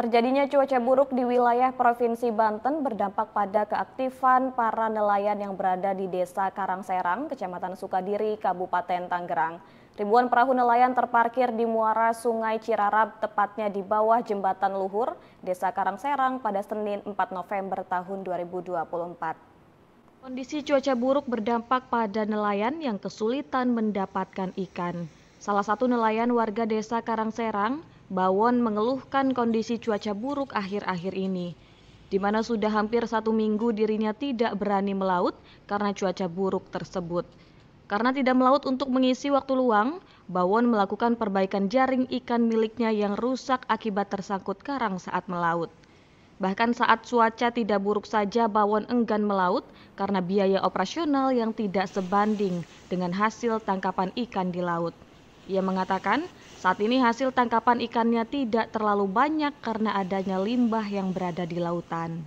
Terjadinya cuaca buruk di wilayah Provinsi Banten berdampak pada keaktifan para nelayan yang berada di Desa Karangserang, Kecamatan Sukadiri, Kabupaten Tangerang. Ribuan perahu nelayan terparkir di muara Sungai Cirarab, tepatnya di bawah Jembatan Luhur, Desa Karangserang pada Senin 4 November tahun 2024. Kondisi cuaca buruk berdampak pada nelayan yang kesulitan mendapatkan ikan. Salah satu nelayan warga desa Karangserang, Bawon mengeluhkan kondisi cuaca buruk akhir-akhir ini, di mana sudah hampir satu minggu dirinya tidak berani melaut karena cuaca buruk tersebut. Karena tidak melaut untuk mengisi waktu luang, Bawon melakukan perbaikan jaring ikan miliknya yang rusak akibat tersangkut karang saat melaut. Bahkan saat cuaca tidak buruk saja Bawon enggan melaut karena biaya operasional yang tidak sebanding dengan hasil tangkapan ikan di laut. Ia mengatakan, saat ini hasil tangkapan ikannya tidak terlalu banyak karena adanya limbah yang berada di lautan.